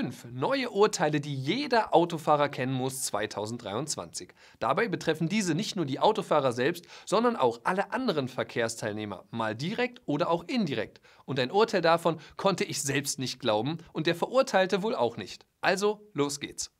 5. Neue Urteile, die jeder Autofahrer kennen muss 2023. Dabei betreffen diese nicht nur die Autofahrer selbst, sondern auch alle anderen Verkehrsteilnehmer, mal direkt oder auch indirekt. Und ein Urteil davon konnte ich selbst nicht glauben und der Verurteilte wohl auch nicht. Also, los geht's.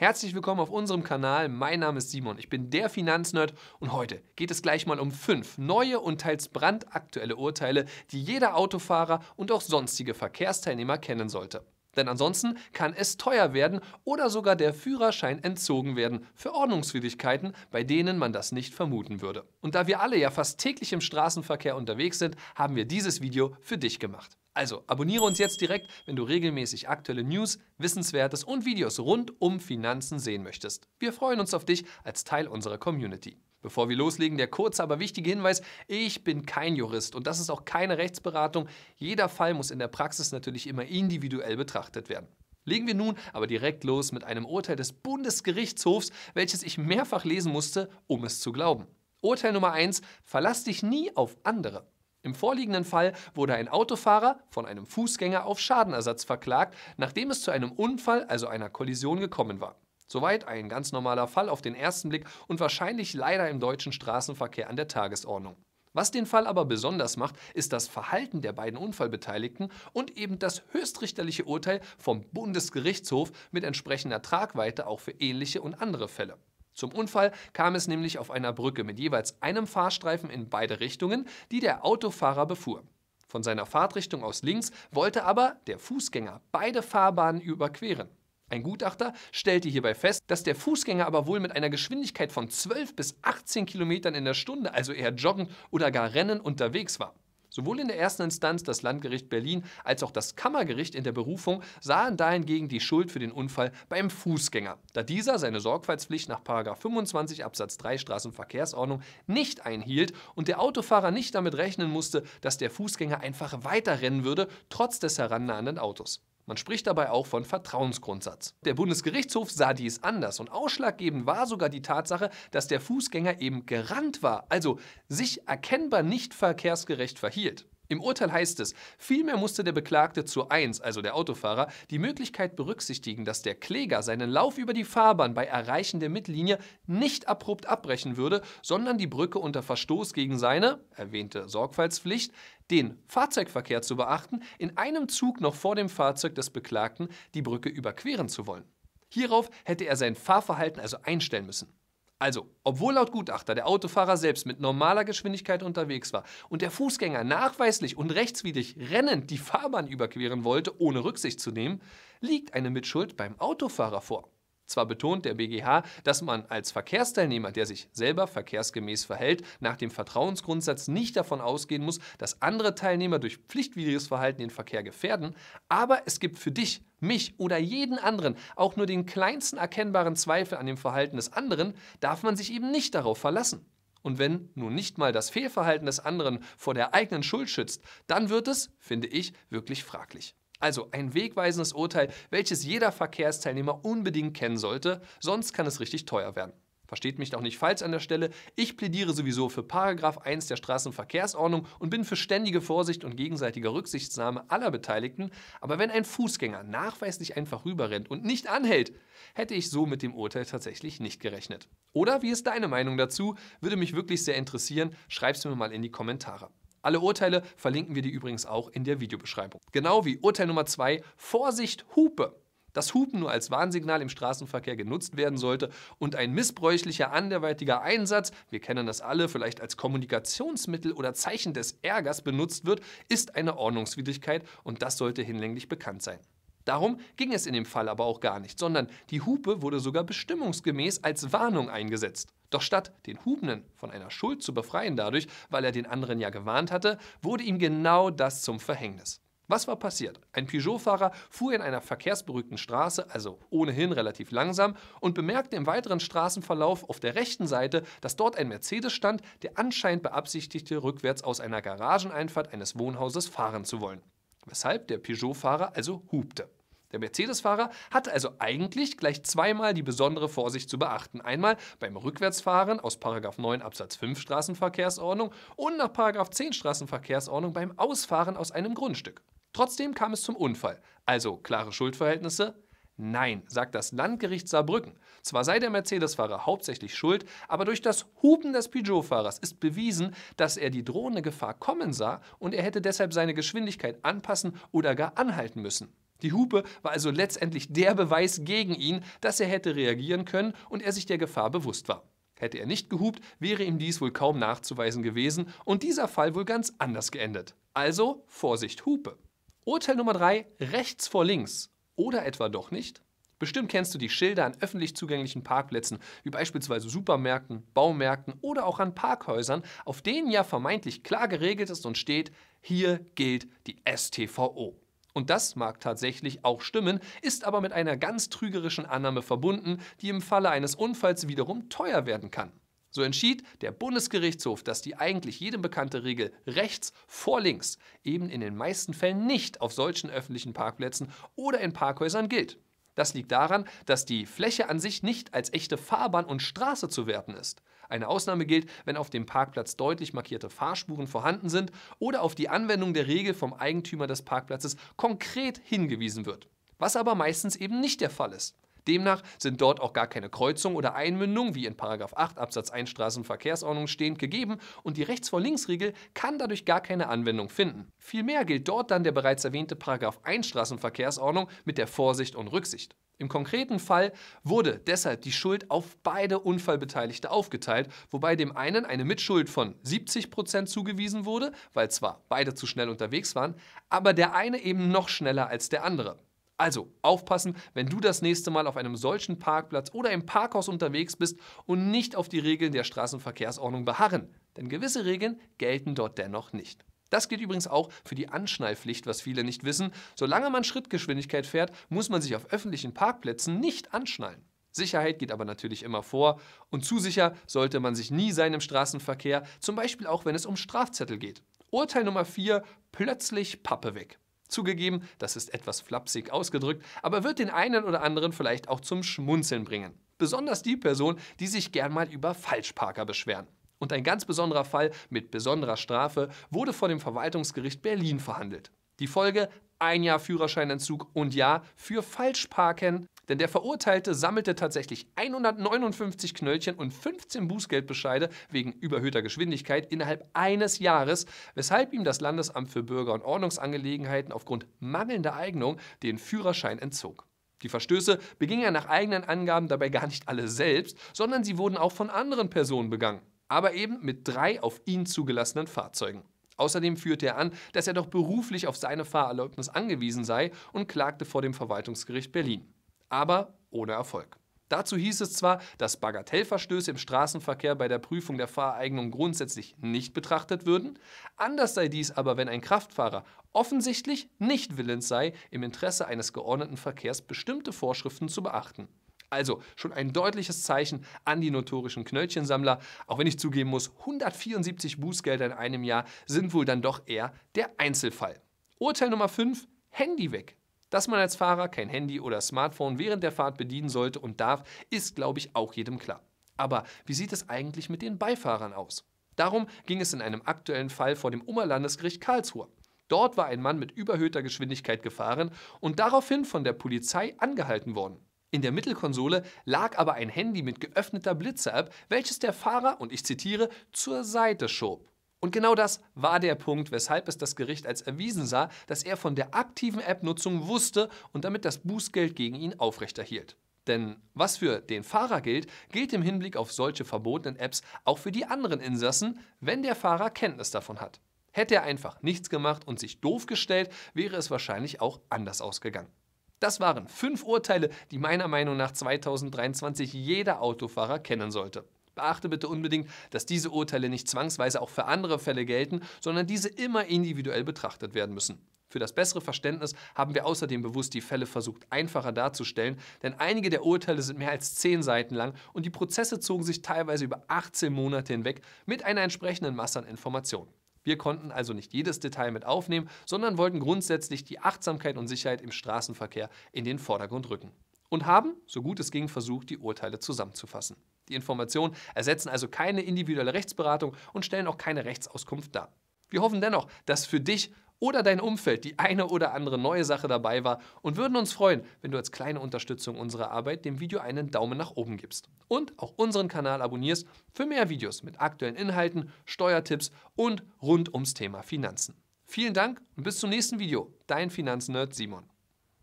Herzlich willkommen auf unserem Kanal. Mein Name ist Simon, ich bin der Finanznerd und heute geht es gleich mal um fünf neue und teils brandaktuelle Urteile, die jeder Autofahrer und auch sonstige Verkehrsteilnehmer kennen sollte. Denn ansonsten kann es teuer werden oder sogar der Führerschein entzogen werden für Ordnungswidrigkeiten, bei denen man das nicht vermuten würde. Und da wir alle ja fast täglich im Straßenverkehr unterwegs sind, haben wir dieses Video für dich gemacht. Also abonniere uns jetzt direkt, wenn du regelmäßig aktuelle News, Wissenswertes und Videos rund um Finanzen sehen möchtest. Wir freuen uns auf dich als Teil unserer Community. Bevor wir loslegen, der kurze, aber wichtige Hinweis, ich bin kein Jurist und das ist auch keine Rechtsberatung. Jeder Fall muss in der Praxis natürlich immer individuell betrachtet werden. Legen wir nun aber direkt los mit einem Urteil des Bundesgerichtshofs, welches ich mehrfach lesen musste, um es zu glauben. Urteil Nummer 1, verlass dich nie auf andere. Im vorliegenden Fall wurde ein Autofahrer von einem Fußgänger auf Schadenersatz verklagt, nachdem es zu einem Unfall, also einer Kollision, gekommen war. Soweit ein ganz normaler Fall auf den ersten Blick und wahrscheinlich leider im deutschen Straßenverkehr an der Tagesordnung. Was den Fall aber besonders macht, ist das Verhalten der beiden Unfallbeteiligten und eben das höchstrichterliche Urteil vom Bundesgerichtshof mit entsprechender Tragweite auch für ähnliche und andere Fälle. Zum Unfall kam es nämlich auf einer Brücke mit jeweils einem Fahrstreifen in beide Richtungen, die der Autofahrer befuhr. Von seiner Fahrtrichtung aus links wollte aber der Fußgänger beide Fahrbahnen überqueren. Ein Gutachter stellte hierbei fest, dass der Fußgänger aber wohl mit einer Geschwindigkeit von 12 bis 18 Kilometern in der Stunde, also eher joggen oder gar rennen, unterwegs war. Sowohl in der ersten Instanz das Landgericht Berlin als auch das Kammergericht in der Berufung sahen dahingegen die Schuld für den Unfall beim Fußgänger, da dieser seine Sorgfaltspflicht nach 25 Absatz 3 Straßenverkehrsordnung nicht einhielt und der Autofahrer nicht damit rechnen musste, dass der Fußgänger einfach weiterrennen würde, trotz des herannahenden Autos. Man spricht dabei auch von Vertrauensgrundsatz. Der Bundesgerichtshof sah dies anders und ausschlaggebend war sogar die Tatsache, dass der Fußgänger eben gerannt war, also sich erkennbar nicht verkehrsgerecht verhielt. Im Urteil heißt es, vielmehr musste der Beklagte zu 1, also der Autofahrer, die Möglichkeit berücksichtigen, dass der Kläger seinen Lauf über die Fahrbahn bei Erreichen der Mittellinie nicht abrupt abbrechen würde, sondern die Brücke unter Verstoß gegen seine, erwähnte Sorgfaltspflicht, den Fahrzeugverkehr zu beachten, in einem Zug noch vor dem Fahrzeug des Beklagten die Brücke überqueren zu wollen. Hierauf hätte er sein Fahrverhalten also einstellen müssen. Also, obwohl laut Gutachter der Autofahrer selbst mit normaler Geschwindigkeit unterwegs war und der Fußgänger nachweislich und rechtswidrig rennend die Fahrbahn überqueren wollte, ohne Rücksicht zu nehmen, liegt eine Mitschuld beim Autofahrer vor. Zwar betont der BGH, dass man als Verkehrsteilnehmer, der sich selber verkehrsgemäß verhält, nach dem Vertrauensgrundsatz nicht davon ausgehen muss, dass andere Teilnehmer durch pflichtwidriges Verhalten den Verkehr gefährden, aber es gibt für dich, mich oder jeden anderen auch nur den kleinsten erkennbaren Zweifel an dem Verhalten des anderen, darf man sich eben nicht darauf verlassen. Und wenn nun nicht mal das Fehlverhalten des anderen vor der eigenen Schuld schützt, dann wird es, finde ich, wirklich fraglich. Also ein wegweisendes Urteil, welches jeder Verkehrsteilnehmer unbedingt kennen sollte, sonst kann es richtig teuer werden. Versteht mich doch nicht falsch an der Stelle, ich plädiere sowieso für Paragraph 1 der Straßenverkehrsordnung und bin für ständige Vorsicht und gegenseitige Rücksichtnahme aller Beteiligten, aber wenn ein Fußgänger nachweislich einfach rüberrennt und nicht anhält, hätte ich so mit dem Urteil tatsächlich nicht gerechnet. Oder wie ist deine Meinung dazu? Würde mich wirklich sehr interessieren, schreib's mir mal in die Kommentare. Alle Urteile verlinken wir dir übrigens auch in der Videobeschreibung. Genau wie Urteil Nummer 2, Vorsicht Hupe. Dass Hupen nur als Warnsignal im Straßenverkehr genutzt werden sollte und ein missbräuchlicher anderweitiger Einsatz, wir kennen das alle, vielleicht als Kommunikationsmittel oder Zeichen des Ärgers benutzt wird, ist eine Ordnungswidrigkeit und das sollte hinlänglich bekannt sein. Darum ging es in dem Fall aber auch gar nicht, sondern die Hupe wurde sogar bestimmungsgemäß als Warnung eingesetzt. Doch statt den Hubenden von einer Schuld zu befreien dadurch, weil er den anderen ja gewarnt hatte, wurde ihm genau das zum Verhängnis. Was war passiert? Ein Peugeot-Fahrer fuhr in einer verkehrsberuhigten Straße, also ohnehin relativ langsam, und bemerkte im weiteren Straßenverlauf auf der rechten Seite, dass dort ein Mercedes stand, der anscheinend beabsichtigte, rückwärts aus einer Garageneinfahrt eines Wohnhauses fahren zu wollen weshalb der Peugeot-Fahrer also hupte. Der Mercedes-Fahrer hatte also eigentlich gleich zweimal die besondere Vorsicht zu beachten. Einmal beim Rückwärtsfahren aus 9 Absatz 5 Straßenverkehrsordnung und nach 10 Straßenverkehrsordnung beim Ausfahren aus einem Grundstück. Trotzdem kam es zum Unfall. Also klare Schuldverhältnisse, Nein, sagt das Landgericht Saarbrücken. Zwar sei der Mercedes-Fahrer hauptsächlich schuld, aber durch das Hupen des Peugeot-Fahrers ist bewiesen, dass er die drohende Gefahr kommen sah und er hätte deshalb seine Geschwindigkeit anpassen oder gar anhalten müssen. Die Hupe war also letztendlich der Beweis gegen ihn, dass er hätte reagieren können und er sich der Gefahr bewusst war. Hätte er nicht gehupt, wäre ihm dies wohl kaum nachzuweisen gewesen und dieser Fall wohl ganz anders geendet. Also Vorsicht Hupe. Urteil Nummer 3, rechts vor links. Oder etwa doch nicht? Bestimmt kennst du die Schilder an öffentlich zugänglichen Parkplätzen, wie beispielsweise Supermärkten, Baumärkten oder auch an Parkhäusern, auf denen ja vermeintlich klar geregelt ist und steht, hier gilt die STVO. Und das mag tatsächlich auch stimmen, ist aber mit einer ganz trügerischen Annahme verbunden, die im Falle eines Unfalls wiederum teuer werden kann. So entschied der Bundesgerichtshof, dass die eigentlich jedem bekannte Regel rechts vor links eben in den meisten Fällen nicht auf solchen öffentlichen Parkplätzen oder in Parkhäusern gilt. Das liegt daran, dass die Fläche an sich nicht als echte Fahrbahn und Straße zu werten ist. Eine Ausnahme gilt, wenn auf dem Parkplatz deutlich markierte Fahrspuren vorhanden sind oder auf die Anwendung der Regel vom Eigentümer des Parkplatzes konkret hingewiesen wird. Was aber meistens eben nicht der Fall ist. Demnach sind dort auch gar keine Kreuzungen oder Einmündungen, wie in 8 Absatz 1 Straßenverkehrsordnung stehend, gegeben und die Rechts- vor Links-Regel kann dadurch gar keine Anwendung finden. Vielmehr gilt dort dann der bereits erwähnte 1 Straßenverkehrsordnung mit der Vorsicht und Rücksicht. Im konkreten Fall wurde deshalb die Schuld auf beide Unfallbeteiligte aufgeteilt, wobei dem einen eine Mitschuld von 70% zugewiesen wurde, weil zwar beide zu schnell unterwegs waren, aber der eine eben noch schneller als der andere. Also aufpassen, wenn du das nächste Mal auf einem solchen Parkplatz oder im Parkhaus unterwegs bist und nicht auf die Regeln der Straßenverkehrsordnung beharren. Denn gewisse Regeln gelten dort dennoch nicht. Das gilt übrigens auch für die Anschnallpflicht, was viele nicht wissen. Solange man Schrittgeschwindigkeit fährt, muss man sich auf öffentlichen Parkplätzen nicht anschnallen. Sicherheit geht aber natürlich immer vor und zu sicher sollte man sich nie sein im Straßenverkehr, zum Beispiel auch wenn es um Strafzettel geht. Urteil Nummer 4, plötzlich Pappe weg. Zugegeben, das ist etwas flapsig ausgedrückt, aber wird den einen oder anderen vielleicht auch zum Schmunzeln bringen. Besonders die Person, die sich gern mal über Falschparker beschweren. Und ein ganz besonderer Fall mit besonderer Strafe wurde vor dem Verwaltungsgericht Berlin verhandelt. Die Folge ein Jahr Führerscheinentzug und ja, für Falschparken. Denn der Verurteilte sammelte tatsächlich 159 Knöllchen und 15 Bußgeldbescheide wegen überhöhter Geschwindigkeit innerhalb eines Jahres, weshalb ihm das Landesamt für Bürger- und Ordnungsangelegenheiten aufgrund mangelnder Eignung den Führerschein entzog. Die Verstöße beging er nach eigenen Angaben dabei gar nicht alle selbst, sondern sie wurden auch von anderen Personen begangen, aber eben mit drei auf ihn zugelassenen Fahrzeugen. Außerdem führte er an, dass er doch beruflich auf seine Fahrerlaubnis angewiesen sei und klagte vor dem Verwaltungsgericht Berlin aber ohne Erfolg. Dazu hieß es zwar, dass Bagatellverstöße im Straßenverkehr bei der Prüfung der Fahreignung grundsätzlich nicht betrachtet würden, anders sei dies aber, wenn ein Kraftfahrer offensichtlich nicht willens sei, im Interesse eines geordneten Verkehrs bestimmte Vorschriften zu beachten. Also schon ein deutliches Zeichen an die notorischen Knöllchensammler, auch wenn ich zugeben muss, 174 Bußgelder in einem Jahr sind wohl dann doch eher der Einzelfall. Urteil Nummer 5, Handy weg. Dass man als Fahrer kein Handy oder Smartphone während der Fahrt bedienen sollte und darf, ist, glaube ich, auch jedem klar. Aber wie sieht es eigentlich mit den Beifahrern aus? Darum ging es in einem aktuellen Fall vor dem Oberlandesgericht Karlsruhe. Dort war ein Mann mit überhöhter Geschwindigkeit gefahren und daraufhin von der Polizei angehalten worden. In der Mittelkonsole lag aber ein Handy mit geöffneter Blitzer-App, welches der Fahrer, und ich zitiere, zur Seite schob. Und genau das war der Punkt, weshalb es das Gericht als erwiesen sah, dass er von der aktiven App-Nutzung wusste und damit das Bußgeld gegen ihn aufrechterhielt. Denn was für den Fahrer gilt, gilt im Hinblick auf solche verbotenen Apps auch für die anderen Insassen, wenn der Fahrer Kenntnis davon hat. Hätte er einfach nichts gemacht und sich doof gestellt, wäre es wahrscheinlich auch anders ausgegangen. Das waren fünf Urteile, die meiner Meinung nach 2023 jeder Autofahrer kennen sollte. Beachte bitte unbedingt, dass diese Urteile nicht zwangsweise auch für andere Fälle gelten, sondern diese immer individuell betrachtet werden müssen. Für das bessere Verständnis haben wir außerdem bewusst die Fälle versucht einfacher darzustellen, denn einige der Urteile sind mehr als zehn Seiten lang und die Prozesse zogen sich teilweise über 18 Monate hinweg mit einer entsprechenden Masse an Informationen. Wir konnten also nicht jedes Detail mit aufnehmen, sondern wollten grundsätzlich die Achtsamkeit und Sicherheit im Straßenverkehr in den Vordergrund rücken und haben, so gut es ging, versucht, die Urteile zusammenzufassen. Die Informationen ersetzen also keine individuelle Rechtsberatung und stellen auch keine Rechtsauskunft dar. Wir hoffen dennoch, dass für dich oder dein Umfeld die eine oder andere neue Sache dabei war und würden uns freuen, wenn du als kleine Unterstützung unserer Arbeit dem Video einen Daumen nach oben gibst und auch unseren Kanal abonnierst für mehr Videos mit aktuellen Inhalten, Steuertipps und rund ums Thema Finanzen. Vielen Dank und bis zum nächsten Video. Dein Finanznerd Simon.